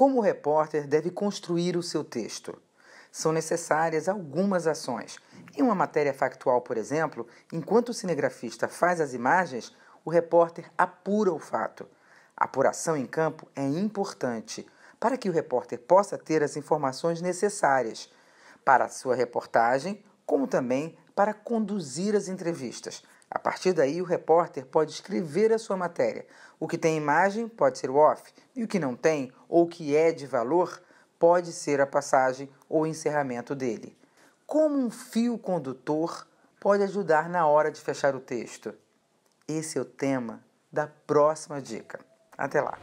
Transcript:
Como o repórter deve construir o seu texto? São necessárias algumas ações. Em uma matéria factual, por exemplo, enquanto o cinegrafista faz as imagens, o repórter apura o fato. A apuração em campo é importante para que o repórter possa ter as informações necessárias para a sua reportagem como também para conduzir as entrevistas. A partir daí, o repórter pode escrever a sua matéria. O que tem imagem pode ser o off, e o que não tem, ou que é de valor, pode ser a passagem ou encerramento dele. Como um fio condutor pode ajudar na hora de fechar o texto? Esse é o tema da próxima dica. Até lá!